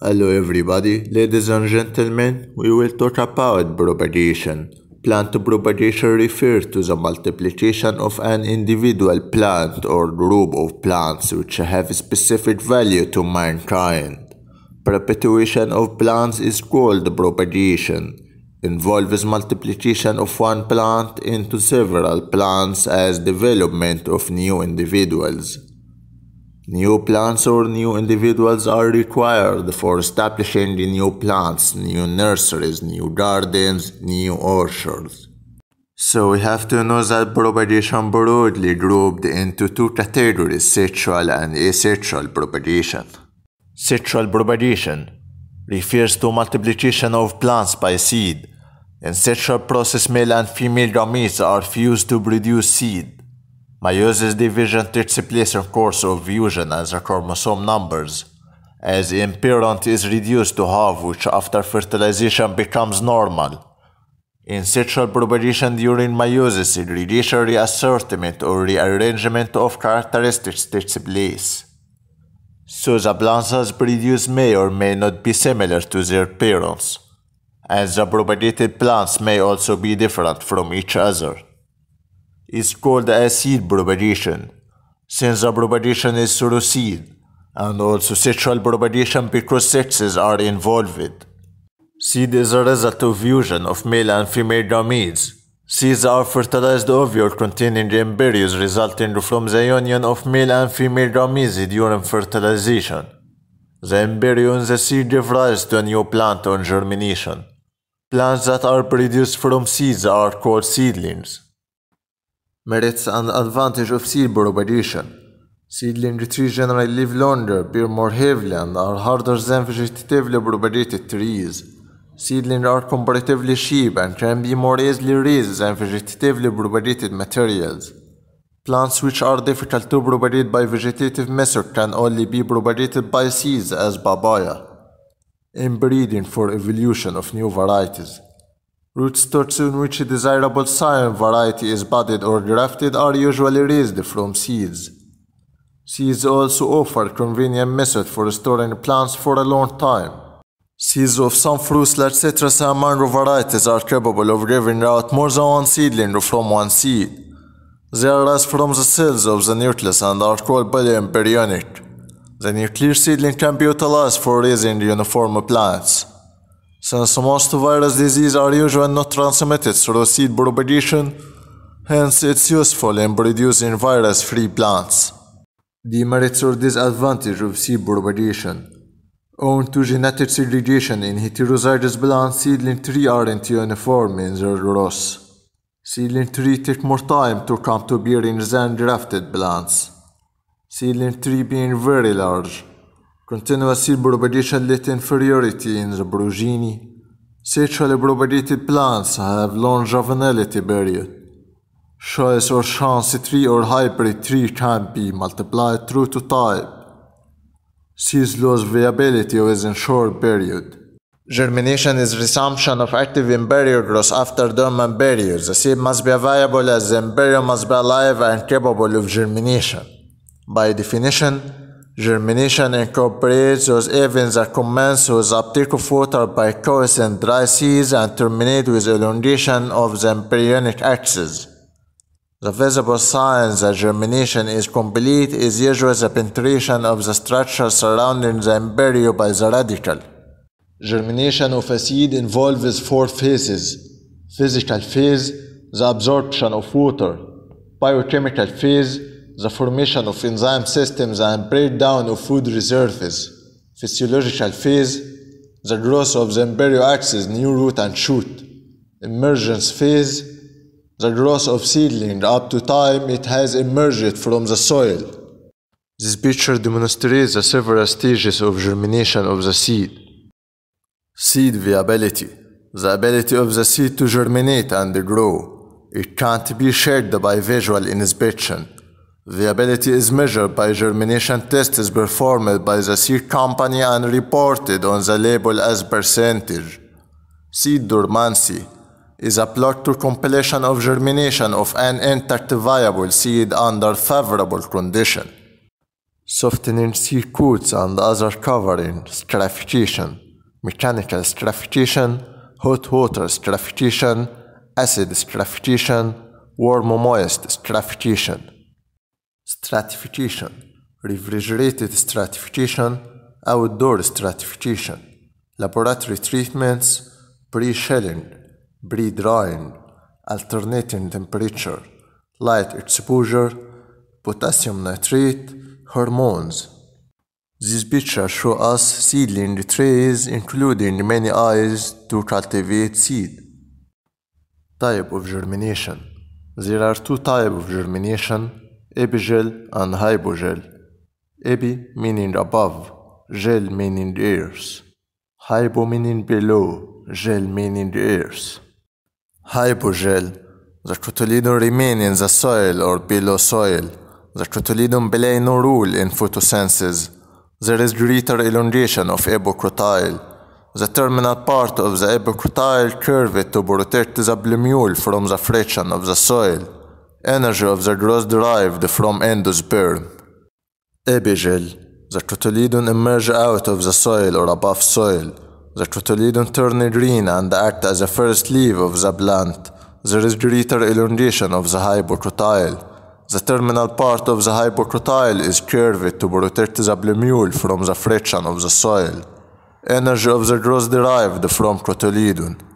Hello everybody, ladies and gentlemen, we will talk about propagation. Plant propagation refers to the multiplication of an individual plant or group of plants which have specific value to mankind. Perpetuation of plants is called propagation. Involves multiplication of one plant into several plants as development of new individuals. New plants or new individuals are required for establishing new plants, new nurseries, new gardens, new orchards. So we have to know that propagation broadly grouped into two categories, sexual and asexual propagation. Sexual propagation refers to multiplication of plants by seed. In sexual process, male and female gametes are fused to produce seed. Meiosis division takes place of course of fusion as the chromosome numbers, as the imperant is reduced to half which after fertilization becomes normal. In sexual propagation during meiosis, radiation reassortment or rearrangement of characteristics takes place. So the plantas produced may or may not be similar to their parents, and the propagated plants may also be different from each other is called as seed propagation, since the propagation is through seed, and also sexual propagation because sexes are involved. Seed is a result of fusion of male and female gametes. Seeds are fertilized ovules containing embryos resulting from the union of male and female gametes during fertilization. The embryo in the seed gives rise to a new plant on germination. Plants that are produced from seeds are called seedlings merits an advantage of seed propagation. Seedling trees generally live longer, bear more heavily, and are harder than vegetatively propagated trees. Seedlings are comparatively cheap and can be more easily raised than vegetatively propagated materials. Plants which are difficult to propagate by vegetative method can only be propagated by seeds as papaya. Inbreeding for evolution of new varieties. Rootstocks in which a desirable scion variety is budded or grafted are usually raised from seeds. Seeds also offer a convenient method for storing plants for a long time. Seeds of some fruits like citrus and mango varieties are capable of giving out more than one seedling from one seed. They arise from the cells of the nucleus and are called polyembryonic. The nuclear seedling can be utilized for raising uniform plants. Since most virus diseases are usually not transmitted through seed propagation, hence it's useful in producing virus-free plants. The merits or disadvantage of seed propagation owing to genetic segregation in heterozygous plants, seedling tree aren't uniform in their growth. Seedling tree take more time to come to bearing than grafted plants. Seedling tree being very large Continuously propagation to inferiority in the progeny. Sexually propagated plants have long juvenility period. Choice or chance tree or hybrid tree can be multiplied through to type. Seeds lose viability within short period. Germination is resumption of active embryo growth after dormant period. The seed must be viable as the embryo must be alive and capable of germination. By definition, Germination incorporates those events that commence with uptake of water by coarsened dry seeds and terminate with elongation of the embryonic axis. The visible sign that germination is complete is usually the penetration of the structure surrounding the embryo by the radical. Germination of a seed involves four phases. Physical phase, the absorption of water. Biochemical phase, the formation of enzyme systems and breakdown of food reserves, physiological phase, the growth of the embryo axis, new root and shoot, emergence phase, the growth of seedling up to time it has emerged from the soil. This picture demonstrates the several stages of germination of the seed. Seed viability the ability of the seed to germinate and grow. It can't be shared by visual inspection. The ability is measured by germination tests performed by the seed company and reported on the label as percentage. Seed dormancy is a plot to completion of germination of an intact viable seed under favorable condition. Softening seed coats and other covering, stratification, mechanical stratification, hot water stratification, acid stratification, warm moist stratification stratification, refrigerated stratification, outdoor stratification, laboratory treatments, pre-shelling, pre-drying, alternating temperature, light exposure, potassium nitrate, hormones. These pictures show us seedling trays including many eyes to cultivate seed. Type of germination. There are two types of germination Ebijel and hypogel. Epi meaning above, gel meaning ears. Hypo meaning below, gel meaning ears. Hypogel. The cotyledon remain in the soil or below soil. The cotyledon play no role in photosynthesis. There is greater elongation of epocrotyle. The terminal part of the epocrotyle curve to protect the plumule from the friction of the soil energy of the growth derived from endosperm. Epigel. The cotyledon emerge out of the soil or above soil. The cotyledon turn green and act as the first leaf of the plant. There is greater elongation of the hypocotyle. The terminal part of the hypocotyle is curved to protect the blemule from the friction of the soil. Energy of the growth derived from cotyledon.